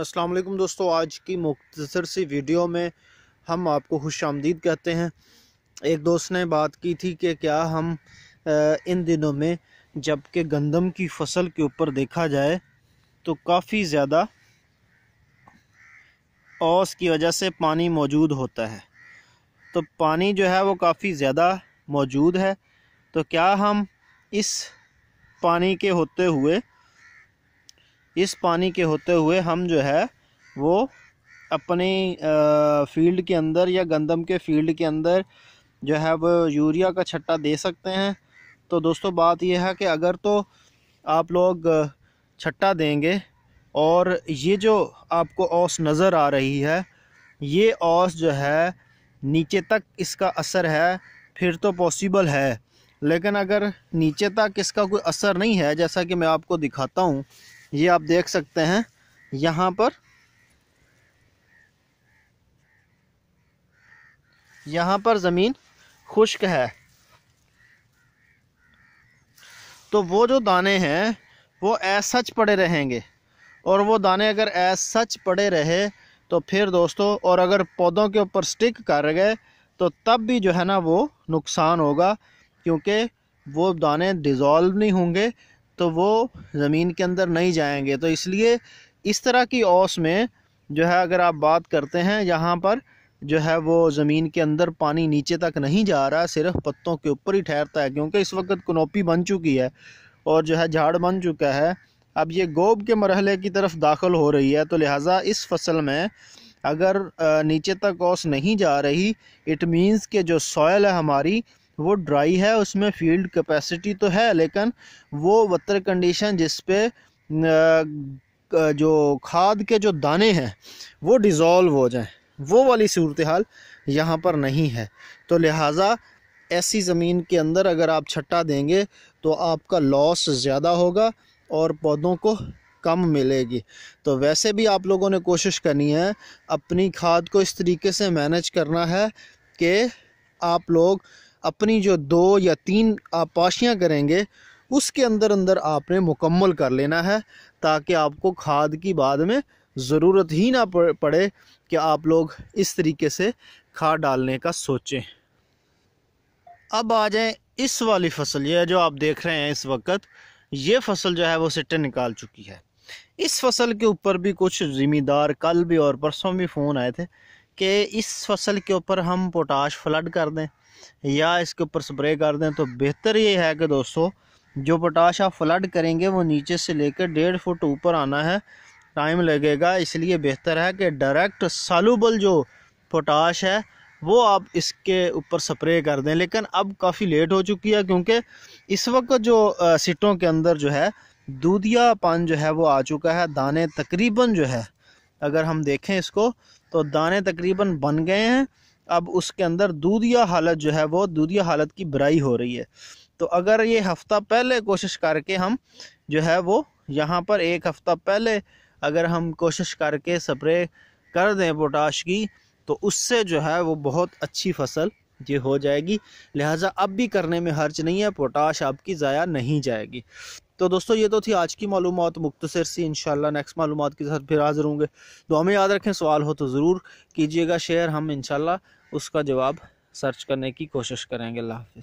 असलकम दोस्तों आज की मुख्तर सी वीडियो में हम आपको खुश आमदीद कहते हैं एक दोस्त ने बात की थी कि क्या हम इन दिनों में जबकि गंदम की फसल के ऊपर देखा जाए तो काफ़ी ज़्यादा ओस की वजह से पानी मौजूद होता है तो पानी जो है वो काफ़ी ज़्यादा मौजूद है तो क्या हम इस पानी के होते हुए इस पानी के होते हुए हम जो है वो अपने फील्ड के अंदर या गंदम के फील्ड के अंदर जो है वो यूरिया का छट्टा दे सकते हैं तो दोस्तों बात यह है कि अगर तो आप लोग छट्टा देंगे और ये जो आपको ओस नज़र आ रही है ये ओस जो है नीचे तक इसका असर है फिर तो पॉसिबल है लेकिन अगर नीचे तक इसका कोई असर नहीं है जैसा कि मैं आपको दिखाता हूँ ये आप देख सकते हैं यहाँ पर यहाँ पर ज़मीन खुश्क है तो वो जो दाने हैं वो ऐस सच पड़े रहेंगे और वो दाने अगर ऐस सच पड़े रहे तो फिर दोस्तों और अगर पौधों के ऊपर स्टिक कर गए तो तब भी जो है ना वो नुकसान होगा क्योंकि वो दाने डिज़ोल्व नहीं होंगे तो वो ज़मीन के अंदर नहीं जाएंगे तो इसलिए इस तरह की ओस में जो है अगर आप बात करते हैं यहाँ पर जो है वो ज़मीन के अंदर पानी नीचे तक नहीं जा रहा सिर्फ पत्तों के ऊपर ही ठहरता है क्योंकि इस वक्त कनोपी बन चुकी है और जो है झाड़ बन चुका है अब ये गोब के मरहले की तरफ दाखिल हो रही है तो लिहाजा इस फसल में अगर नीचे तक ओस नहीं जा रही इट मीन्स के जो सॉयल है हमारी वो ड्राई है उसमें फील्ड कैपेसिटी तो है लेकिन वो वतर कंडीशन जिस पे जो खाद के जो दाने हैं वो डिज़ोल्व हो जाएं वो वाली सूरत हाल यहाँ पर नहीं है तो लिहाजा ऐसी ज़मीन के अंदर अगर आप छट्टा देंगे तो आपका लॉस ज़्यादा होगा और पौधों को कम मिलेगी तो वैसे भी आप लोगों ने कोशिश करनी है अपनी खाद को इस तरीके से मैनेज करना है कि आप लोग अपनी जो दो या तीन आप पाशियाँ करेंगे उसके अंदर अंदर आपने मुकम्मल कर लेना है ताकि आपको खाद की बाद में ज़रूरत ही ना पड़े कि आप लोग इस तरीके से खाद डालने का सोचें अब आ जाएं इस वाली फसल यह जो आप देख रहे हैं इस वक्त ये फसल जो है वो सिट्टे निकाल चुकी है इस फसल के ऊपर भी कुछ ज़िम्मेदार कल भी और परसों भी फ़ोन आए थे कि इस फसल के ऊपर हम पोटाश फ्लड कर दें या इसके ऊपर स्प्रे कर दें तो बेहतर ये है कि दोस्तों जो पोटाश आप फ्लड करेंगे वो नीचे से लेकर डेढ़ फुट ऊपर आना है टाइम लगेगा इसलिए बेहतर है कि डायरेक्ट सालूबल जो पोटाश है वो आप इसके ऊपर स्प्रे कर दें लेकिन अब काफ़ी लेट हो चुकी है क्योंकि इस वक्त जो सीटों के अंदर जो है दूधियापन जो है वो आ चुका है दाने तकरीबन जो है अगर हम देखें इसको तो दाने तकरीबन बन गए हैं अब उसके अंदर दूधिया हालत जो है वो दूधिया हालत की बुराई हो रही है तो अगर ये हफ़्ता पहले कोशिश करके हम जो है वो यहाँ पर एक हफ़्ता पहले अगर हम कोशिश करके स्प्रे कर दें पोटाश की तो उससे जो है वो बहुत अच्छी फसल ये हो जाएगी लिहाजा अब भी करने में हर्च नहीं है पोटाश आपकी ज़ाया नहीं जाएगी तो दोस्तों ये तो थी आज की मालूम मुख्तर सी इनशाला नेक्स्ट मालूम के साथ फिर हाजिर होंगे तो हमें याद रखें सवाल हो तो ज़रूर कीजिएगा शेयर हम इनशाला उसका जवाब सर्च करने की कोशिश करेंगे अल्लाह हाफिज़